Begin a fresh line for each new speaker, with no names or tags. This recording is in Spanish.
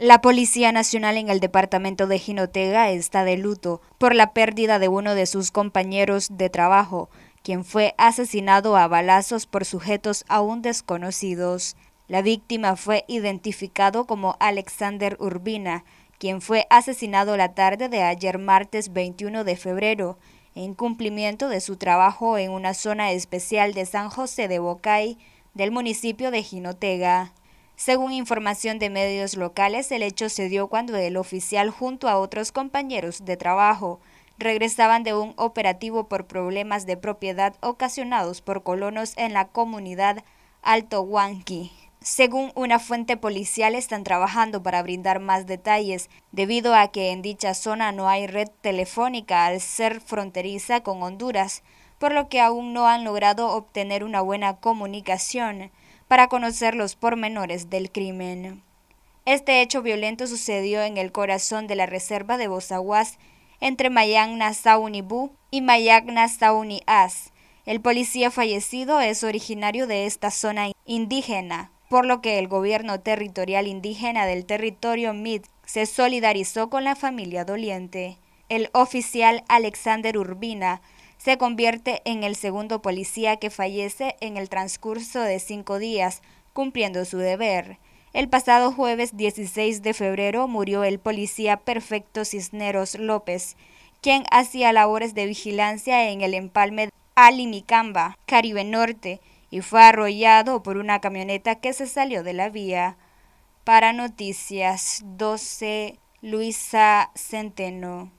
La Policía Nacional en el departamento de Jinotega está de luto por la pérdida de uno de sus compañeros de trabajo, quien fue asesinado a balazos por sujetos aún desconocidos. La víctima fue identificado como Alexander Urbina, quien fue asesinado la tarde de ayer martes 21 de febrero, en cumplimiento de su trabajo en una zona especial de San José de Bocay, del municipio de Jinotega. Según información de medios locales, el hecho se dio cuando el oficial junto a otros compañeros de trabajo regresaban de un operativo por problemas de propiedad ocasionados por colonos en la comunidad Alto Huanqui. Según una fuente policial, están trabajando para brindar más detalles, debido a que en dicha zona no hay red telefónica al ser fronteriza con Honduras, por lo que aún no han logrado obtener una buena comunicación para conocer los pormenores del crimen. Este hecho violento sucedió en el corazón de la reserva de Bozaguas, entre Mayagna Saunibú y Mayagna As. El policía fallecido es originario de esta zona indígena, por lo que el gobierno territorial indígena del territorio MIT se solidarizó con la familia doliente. El oficial Alexander Urbina se convierte en el segundo policía que fallece en el transcurso de cinco días, cumpliendo su deber. El pasado jueves 16 de febrero murió el policía Perfecto Cisneros López, quien hacía labores de vigilancia en el empalme Alimicamba, Caribe Norte, y fue arrollado por una camioneta que se salió de la vía. Para Noticias 12, Luisa Centeno.